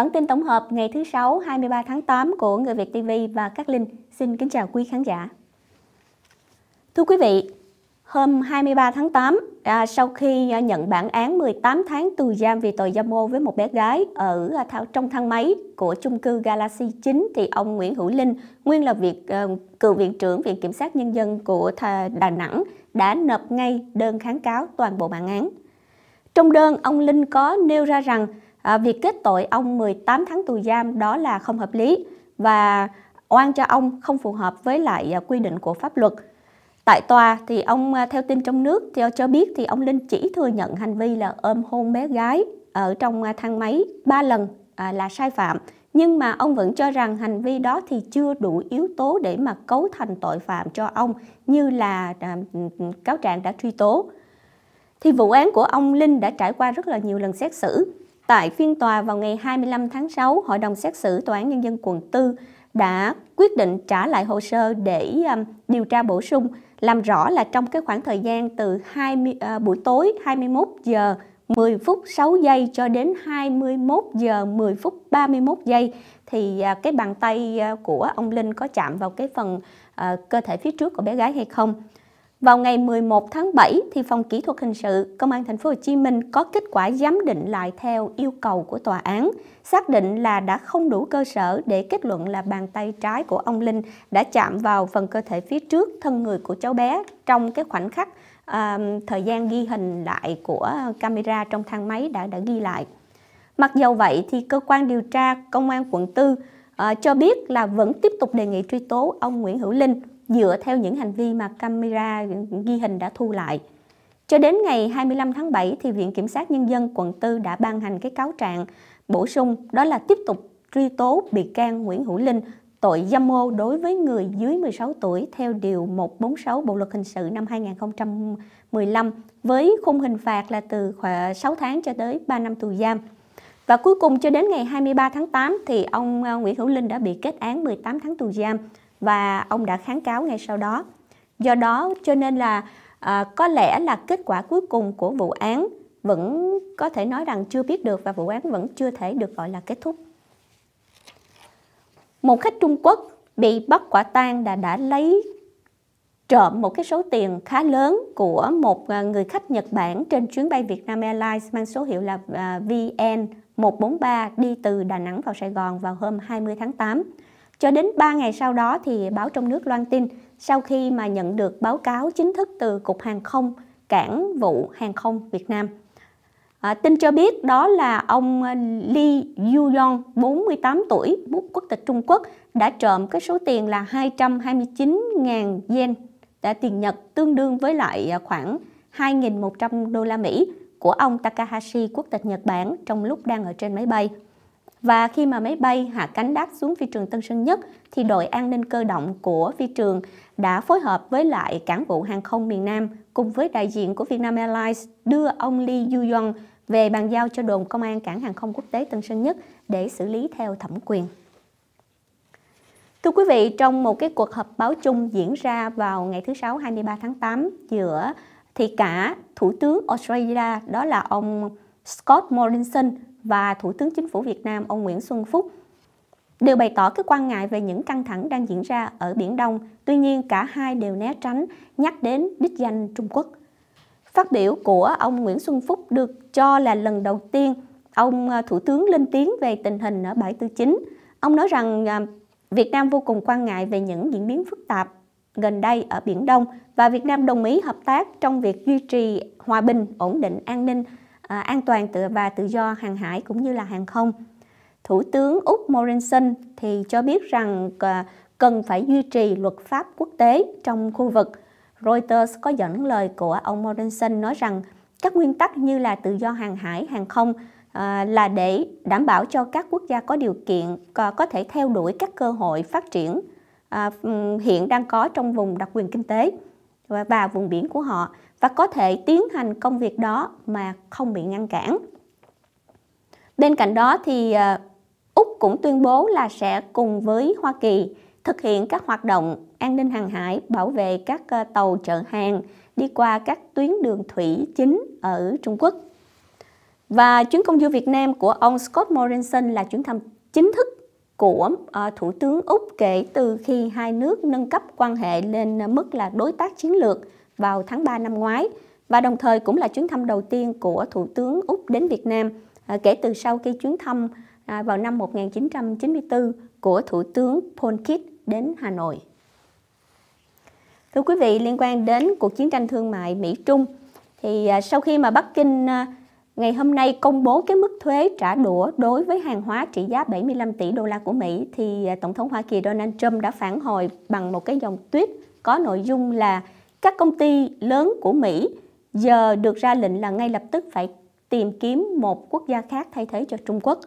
Bản tin tổng hợp ngày thứ Sáu 23 tháng 8 của Người Việt TV và Cát Linh xin kính chào quý khán giả. Thưa quý vị, hôm 23 tháng 8, à, sau khi à, nhận bản án 18 tháng tù giam vì tội dâm ô với một bé gái ở à, trong thang máy của chung cư Galaxy 9, thì ông Nguyễn Hữu Linh, nguyên là việc à, cựu viện trưởng Viện Kiểm sát Nhân dân của Đà Nẵng, đã nộp ngay đơn kháng cáo toàn bộ bản án. Trong đơn, ông Linh có nêu ra rằng à, việc kết tội ông 18 tháng tù giam đó là không hợp lý và oan cho ông không phù hợp với lại à, quy định của pháp luật. Tại tòa thì ông à, theo tin trong nước cho cho biết thì ông Linh chỉ thừa nhận hành vi là ôm hôn bé gái ở trong à, thang máy 3 lần à, là sai phạm, nhưng mà ông vẫn cho rằng hành vi đó thì chưa đủ yếu tố để mà cấu thành tội phạm cho ông như là à, cáo trạng đã truy tố. Thì vụ án của ông Linh đã trải qua rất là nhiều lần xét xử Tại phiên tòa vào ngày 25 tháng 6, Hội đồng xét xử Tòa án Nhân dân quận 4 đã quyết định trả lại hồ sơ để um, điều tra bổ sung, làm rõ là trong cái khoảng thời gian từ 20, uh, à, buổi tối 21 giờ 10 phút 6 giây cho đến 21 giờ 10 phút 31 giây thì à, cái bàn tay à, của ông Linh có chạm vào cái phần uh, cơ thể phía trước của bé gái hay không. Vào ngày 11 tháng 7 thì phòng kỹ thuật hình sự Công an thành phố Hồ Chí Minh có kết quả giám định lại theo yêu cầu của tòa án, xác định là đã không đủ cơ sở để kết luận là bàn tay trái của ông Linh đã chạm vào phần cơ thể phía trước thân người của cháu bé trong cái khoảnh khắc à, thời gian ghi hình lại của camera trong thang máy đã đã ghi lại. Mặc dầu vậy thì cơ quan điều tra công an quận 4 à, ờ, cho biết là vẫn tiếp tục đề nghị truy tố ông Nguyễn Hữu Linh dựa theo những hành vi mà camera ghi hình đã thu lại. Cho đến ngày 25 tháng 7 thì Viện Kiểm sát Nhân dân quận 4 đã ban hành cái cáo trạng bổ sung đó là tiếp tục truy tố bị can Nguyễn Hữu Linh tội dâm ô đối với người dưới 16 tuổi theo Điều 146 Bộ Luật Hình sự năm 2015 với khung hình phạt là từ khoảng 6 tháng cho tới 3 năm tù giam. Và cuối cùng cho đến ngày 23 tháng 8 thì ông ờ, Nguyễn Hữu Linh đã bị kết án 18 tháng tù giam và ông đã kháng cáo ngay sau đó. Do đó cho nên là à, có lẽ là kết quả cuối cùng của vụ án vẫn có thể nói rằng chưa biết được và vụ án vẫn chưa thể được gọi là kết thúc. Một khách Trung Quốc bị bắt quả tang đã đã lấy trộm một cái số tiền khá lớn của một ờ, người khách Nhật Bản trên chuyến bay Vietnam Airlines mang số hiệu là ờ, VN143 đi từ Đà Nẵng vào Sài Gòn vào hôm 20 tháng 8. Cho đến 3 ngày sau đó thì báo trong nước loan tin sau khi mà nhận được báo cáo chính thức từ Cục Hàng không Cảng vụ Hàng không Việt Nam. À, tin cho biết đó là ông Li Yuyong, 48 tuổi, quốc tịch Trung Quốc, đã trộm cái số tiền là 229.000 yen, đã tiền Nhật tương đương với lại à, khoảng 2.100 đô la Mỹ của ông Takahashi quốc tịch Nhật Bản trong lúc đang ở trên máy bay. Và khi mà máy bay hạ cánh đáp xuống phi trường Tân Sơn Nhất thì đội an ninh cơ động của phi trường đã phối hợp với lại cảng vụ hàng không miền Nam cùng với đại diện của Vietnam Airlines đưa ông Lee yu Yong về bàn giao cho đồn công an cảng hàng không quốc tế Tân Sơn Nhất để xử lý theo thẩm quyền. Thưa quý vị, trong một cái cuộc họp báo chung diễn ra vào ngày thứ Sáu 23 tháng 8 giữa thì cả Thủ tướng Australia đó là ông Scott Morrison và Thủ tướng Chính phủ Việt Nam ông Nguyễn Xuân Phúc đều bày tỏ cái quan ngại về những căng thẳng đang diễn ra ở Biển Đông, tuy nhiên cả hai đều né tránh nhắc đến đích danh Trung Quốc. Phát biểu của ông Nguyễn Xuân Phúc được cho là lần đầu tiên ông à, Thủ tướng lên tiếng về tình hình ở bãi tư chính. Ông nói rằng à, Việt Nam vô cùng quan ngại về những diễn biến phức tạp gần đây ở Biển Đông và Việt Nam đồng ý hợp tác trong việc duy trì hòa bình, ổn định, an ninh À, an toàn tự và tự do hàng hải cũng như là hàng không. Thủ tướng Úc Morrison thì cho biết rằng à, cần phải duy trì luật pháp quốc tế trong khu vực. Reuters có dẫn lời của ông Morrison nói rằng các nguyên tắc như là tự do hàng hải, hàng không à, là để đảm bảo cho các quốc gia có điều kiện có, thể theo đuổi các cơ hội phát triển ừ, hiện đang có trong vùng đặc quyền kinh tế và vùng biển của họ và có thể tiến hành công việc đó mà không bị ngăn cản. Bên cạnh đó thì ờ, Úc cũng tuyên bố là sẽ cùng với Hoa Kỳ thực hiện các hoạt động an ninh hàng hải, bảo vệ các ờ, tàu chở hàng đi qua các tuyến đường thủy chính ở Trung Quốc. Và chuyến công du Việt Nam của ông Scott Morrison là chuyến thăm chính thức của ờ, Thủ tướng Úc kể từ khi hai nước nâng cấp quan hệ lên mức là đối tác chiến lược vào tháng 3 năm ngoái và đồng thời cũng là chuyến thăm đầu tiên của Thủ tướng Úc đến Việt Nam à, kể từ sau khi chuyến thăm à, vào năm 1994 của Thủ tướng Paul Kitt đến Hà Nội. Thưa quý vị, liên quan đến cuộc chiến tranh thương mại Mỹ-Trung, thì à, sau khi mà Bắc Kinh ngày hôm nay công bố cái mức thuế trả đũa đối với hàng hóa trị giá 75 tỷ đô la của Mỹ, thì Tổng thống Hoa Kỳ Donald Trump đã phản hồi bằng một cái dòng tweet có nội dung là các công ty lớn của Mỹ giờ được ra lệnh là ngay lập tức phải tìm kiếm một quốc gia khác thay thế cho Trung Quốc,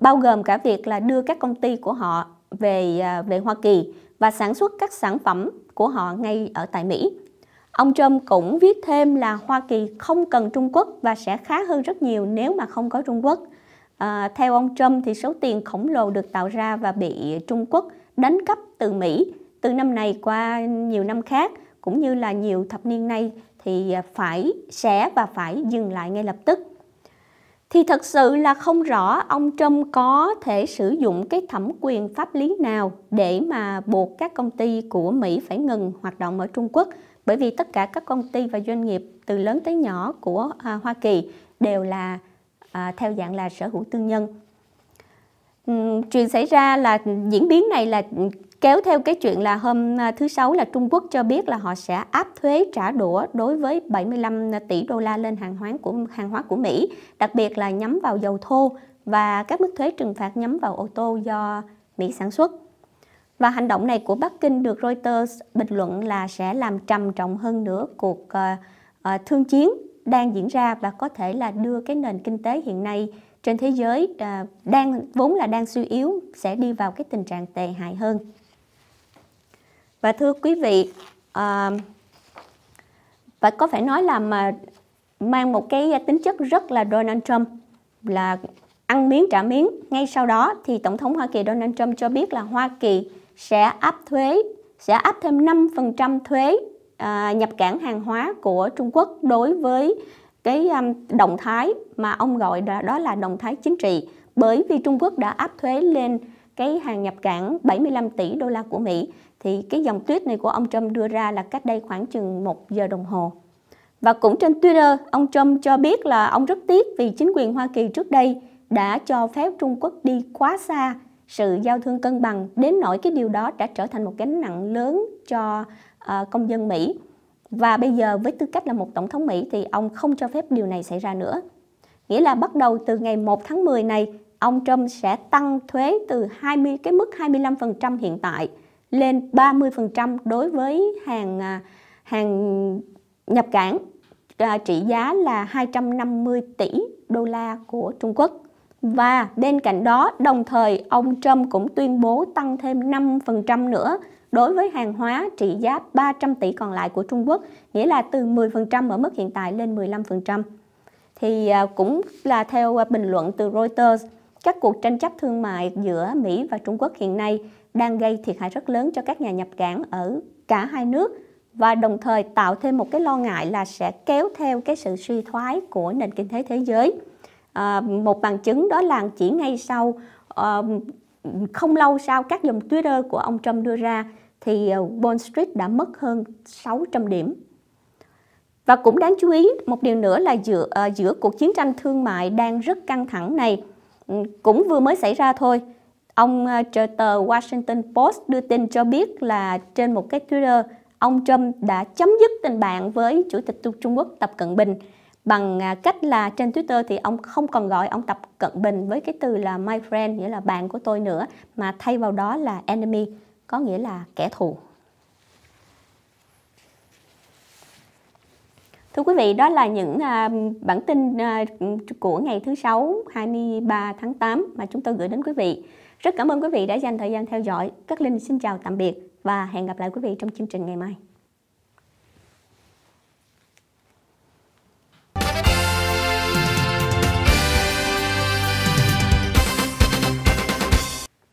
bao gồm cả việc là đưa các công ty của họ về à, về Hoa Kỳ và sản xuất các sản phẩm của họ ngay ở tại Mỹ. Ông Trump cũng viết thêm là Hoa Kỳ không cần Trung Quốc và sẽ khá hơn rất nhiều nếu mà không có Trung Quốc. À, theo ông Trump thì số tiền khổng lồ được tạo ra và bị Trung Quốc đánh cắp từ Mỹ từ năm này qua nhiều năm khác cũng như là nhiều thập niên nay thì à, phải sẽ và phải dừng lại ngay lập tức thì thật sự là không rõ ông Trump có thể sử dụng cái thẩm quyền pháp lý nào để mà buộc các công ty của Mỹ phải ngừng hoạt động ở Trung Quốc bởi vì tất cả các công ty và doanh nghiệp từ lớn tới nhỏ của à, Hoa Kỳ đều là à, theo dạng là sở hữu tư nhân chuyện xảy ra là diễn biến này là kéo theo cái chuyện là hôm à, thứ sáu là Trung Quốc cho biết là họ sẽ áp thuế trả đũa đối với 75 tỷ đô la lên hàng hóa của hàng hóa của Mỹ, đặc biệt là nhắm vào dầu thô và các mức thuế trừng phạt nhắm vào ô tô do Mỹ sản xuất. Và hành động này của Bắc Kinh được Reuters bình luận là sẽ làm trầm trọng hơn nữa cuộc uh, uh, thương chiến đang diễn ra và có thể là đưa cái nền kinh tế hiện nay trên thế giới à, đang vốn là đang suy yếu sẽ đi vào cái tình trạng tệ hại hơn và thưa quý vị à, và có phải nói là mà mang một cái tính chất rất là Donald Trump là ăn miếng trả miếng ngay sau đó thì tổng thống Hoa Kỳ Donald Trump cho biết là Hoa Kỳ sẽ áp thuế sẽ áp thêm 5% thuế à, nhập cảng hàng hóa của Trung Quốc đối với cái um, động thái mà ông gọi là đó là động thái chính trị bởi vì Trung Quốc đã áp thuế lên cái hàng nhập cảng 75 tỷ đô la của Mỹ thì cái dòng tweet này của ông Trump đưa ra là cách đây khoảng chừng 1 giờ đồng hồ. Và cũng trên Twitter, ông Trump cho biết là ông rất tiếc vì chính quyền Hoa Kỳ trước đây đã cho phép Trung Quốc đi quá xa sự giao thương cân bằng đến nỗi cái điều đó đã trở thành một gánh nặng lớn cho Ờ, công dân Mỹ. Và bây giờ với tư cách là một tổng thống Mỹ thì ông không cho phép điều này xảy ra nữa. Nghĩa là bắt đầu từ ngày 1 tháng 10 này, ông Trump sẽ tăng thuế từ 20 cái mức 25% hiện tại lên 30% đối với hàng à, hàng nhập cảng à, trị giá là 250 tỷ đô la của Trung Quốc. Và bên cạnh đó, đồng thời ông Trump cũng tuyên bố tăng thêm 5% nữa đối với hàng hóa trị giá 300 tỷ còn lại của Trung Quốc, nghĩa là từ 10% ở mức hiện tại lên 15%. Thì à, cũng là theo bình luận từ Reuters, các cuộc tranh chấp thương mại giữa Mỹ và Trung Quốc hiện nay đang gây thiệt hại rất lớn cho các nhà nhập cảng ở cả hai nước và đồng thời tạo thêm một cái lo ngại là sẽ kéo theo cái sự suy thoái của nền kinh tế thế giới. À, một bằng chứng đó là chỉ ngay sau à, không lâu sau các dòng Twitter của ông Trump đưa ra thì ờ, Wall Street đã mất hơn 600 điểm. Và cũng đáng chú ý một điều nữa là giữa ờ, giữa cuộc chiến tranh thương mại đang rất căng thẳng này ừ, cũng vừa mới xảy ra thôi. Ông tờ Washington Post đưa tin cho biết là trên một cái Twitter, ông Trump đã chấm dứt tình bạn với Chủ tịch Trung Quốc Tập Cận Bình bằng à, cách là trên Twitter thì ông không còn gọi ông Tập Cận Bình với cái từ là my friend nghĩa là bạn của tôi nữa mà thay vào đó là enemy có nghĩa là kẻ thù Thưa quý vị, đó là những à, bản tin à, của ngày thứ Sáu 23 tháng 8 mà chúng tôi gửi đến quý vị. Rất cảm ơn quý vị đã dành thời gian theo dõi. Các Linh xin chào tạm biệt và hẹn gặp lại quý vị trong chương trình ngày mai.